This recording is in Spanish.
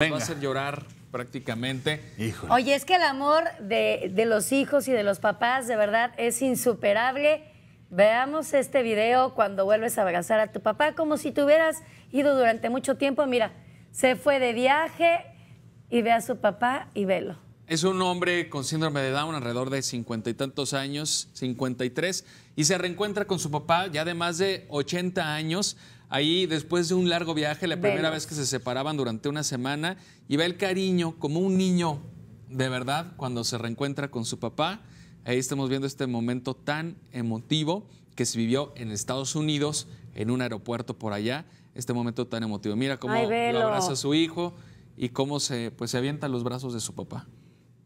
Va a hacer llorar prácticamente. hijo. Oye, es que el amor de, los hijos y de los papás de verdad es insuperable. Veamos este video cuando vuelves a abrazar a tu papá como si te hubieras ido durante mucho tiempo. Mira, se fue de viaje y ve a su papá y velo. Es un hombre con síndrome de Down, alrededor de cincuenta y tantos años, 53, y se reencuentra con su papá ya de más de 80 años Ahí, después de un largo viaje, la primera vez que se separaban durante una semana, y ve el cariño como un niño de verdad cuando se reencuentra con su papá. Ahí estamos viendo este momento tan emotivo que se vivió en Estados Unidos, en un aeropuerto por allá. Este momento tan emotivo. Mira cómo lo abraza a su hijo y cómo se, pues, se avienta los brazos de su papá.